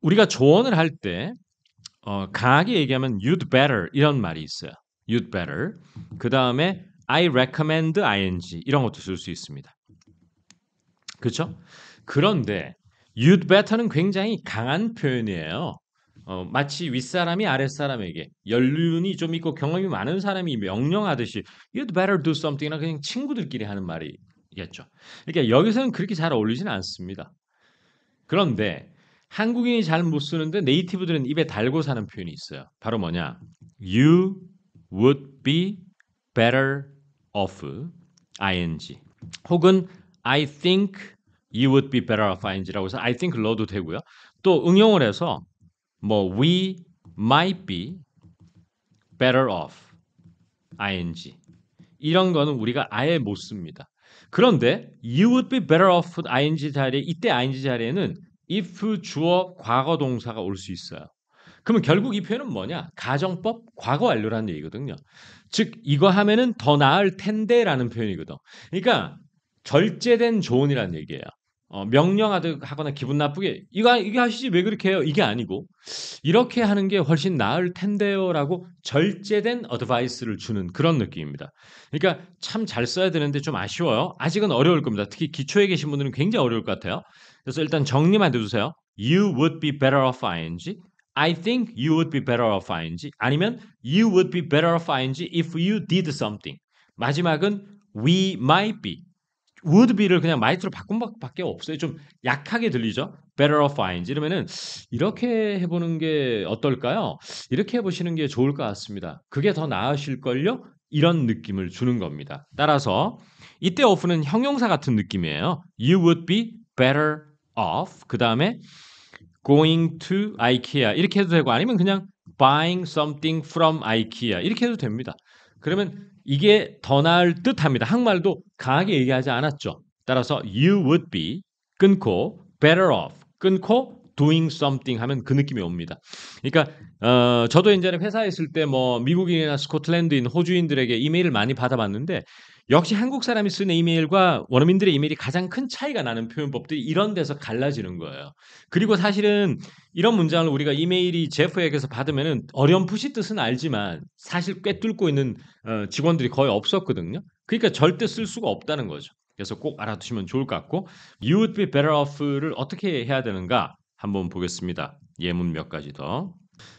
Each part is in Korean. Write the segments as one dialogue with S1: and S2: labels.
S1: 우리가 조언을 할때 어, 강하게 얘기하면 you'd better 이런 말이 있어요. you'd better. 그 다음에 I recommend ing 이런 것도 쓸 수 있습니다. 그렇죠? 그런데 you'd better는 굉장히 강한 표현이에요. 어, 마치 윗사람이 아랫사람에게 연륜이 좀 있고 경험이 많은 사람이 명령하듯이 you'd better do something이나 그냥 친구들끼리 하는 말이겠죠. 그러니까 여기서는 그렇게 잘 어울리지는 않습니다. 그런데 한국인이 잘 못 쓰는데 네이티브들은 입에 달고 사는 표현이 있어요. 바로 뭐냐? You would be better off ing 혹은 I think you would be better off ing라고 해서 I think 넣어도 되고요. 또 응용을 해서 뭐 we might be better off ing 이런 거는 우리가 아예 못 씁니다. 그런데 you would be better off ing 자리에 이때 ing 자리에는 if 주어 과거 동사가 올 수 있어요. 그러면 결국 이 표현은 뭐냐? 가정법 과거 완료라는 얘기거든요. 즉 이거 하면은 더 나을 텐데라는 표현이거든. 그러니까 절제된 조언이라는 얘기예요. 어, 명령하거나 기분 나쁘게 이거 이게 하시지 왜 그렇게 해요? 이게 아니고 이렇게 하는 게 훨씬 나을 텐데요라고 절제된 어드바이스를 주는 그런 느낌입니다. 그러니까 참 잘 써야 되는데 좀 아쉬워요. 아직은 어려울 겁니다. 특히 기초에 계신 분들은 굉장히 어려울 것 같아요. 그래서 일단 정리만 해주세요 You would be better off ing. I think you would be better off ing. 아니면 you would be better off ing if you did something. 마지막은 we might be. would be를 그냥 might로 바꾼 밖에 없어요. 좀 약하게 들리죠. better off ing 이러면은 이렇게 해보는 게 어떨까요? 이렇게 해보시는 게 좋을 것 같습니다. 그게 더 나으실걸요? 이런 느낌을 주는 겁니다. 따라서 이때 off는 형용사 같은 느낌이에요. You would be better off. 그 다음에 going to IKEA 이렇게 해도 되고 아니면 그냥 buying something from IKEA 이렇게 해도 됩니다. 그러면 이게 더 나을 듯합니다. 한말도 강하게 얘기하지 않았죠. 따라서 you would be 끊고 better off 끊고 doing something 하면 그 느낌이 옵니다. 그러니까 어, 저도 이제는 회사에 있을 때 뭐 미국인이나 스코틀랜드인, 호주인들에게 이메일을 많이 받아봤는데 역시 한국 사람이 쓰는 이메일과 원어민들의 이메일이 가장 큰 차이가 나는 표현법들이 이런 데서 갈라지는 거예요. 그리고 사실은 이런 문장을 우리가 이메일이 제프에게서 받으면은 어렴풋이 뜻은 알지만 사실 꿰뚫고 있는 어, 직원들이 거의 없었거든요. 그러니까 절대 쓸 수가 없다는 거죠. 그래서 꼭 알아두시면 좋을 것 같고 You o d be better off를 어떻게 해야 되는가 한번 보겠습니다. 예문 몇 가지 더.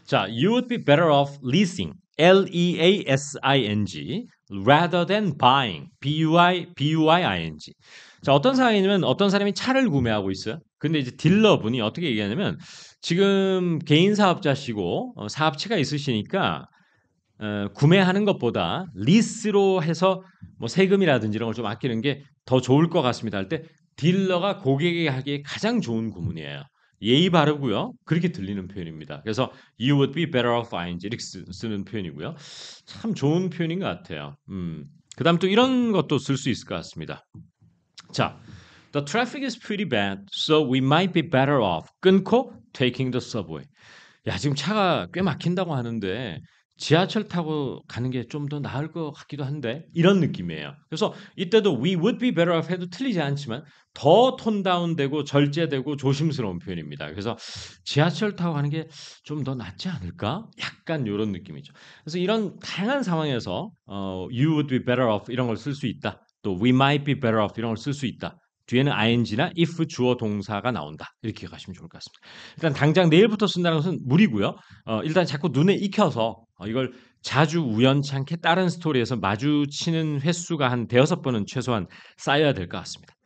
S1: 자, You o d be better off leasing L-E-A-S-I-N-G rather than buying. B-U-I, B-U-I-I-N-G. 자, 어떤 상황이냐면 어떤 사람이 차를 구매하고 있어요. 근데 이제 딜러분이 어떻게 얘기하냐면 지금 개인 사업자시고 어, 사업체가 있으시니까 어, 구매하는 것보다 리스로 해서 뭐 세금이라든지 이런 걸 좀 아끼는 게 더 좋을 것 같습니다 할 때 딜러가 고객에게 하기에 가장 좋은 구문이에요. 예의 바르고요. 그렇게 들리는 표현입니다. 그래서 you would be better off ing 이렇게 쓰는 표현이고요. 참 좋은 표현인 것 같아요. 음. 그다음 또 이런 것도 쓸 수 있을 것 같습니다. 자, the traffic is pretty bad, so we might be better off 끊고 taking the subway. 야 지금 차가 꽤 막힌다고 하는데 지하철 타고 가는 게 좀 더 나을 것 같기도 한데 이런 느낌이에요. 그래서 이때도 we would be better off 해도 틀리지 않지만 더 톤다운되고 절제되고 조심스러운 표현입니다. 그래서 지하철 타고 가는 게 좀 더 낫지 않을까? 약간 이런 느낌이죠. 그래서 이런 다양한 상황에서 어, you would be better off 이런 걸 쓸 수 있다. 또 we might be better off 이런 걸 쓸 수 있다. 뒤에는 ing나 if 주어 동사가 나온다. 이렇게 가시면 좋을 것 같습니다. 일단 당장 내일부터 쓴다는 것은 무리고요. 어, 일단 자꾸 눈에 익혀서 어, 이걸 자주 우연찮게 다른 스토리에서 마주치는 횟수가 한 대여섯 번은 최소한 쌓여야 될 것 같습니다.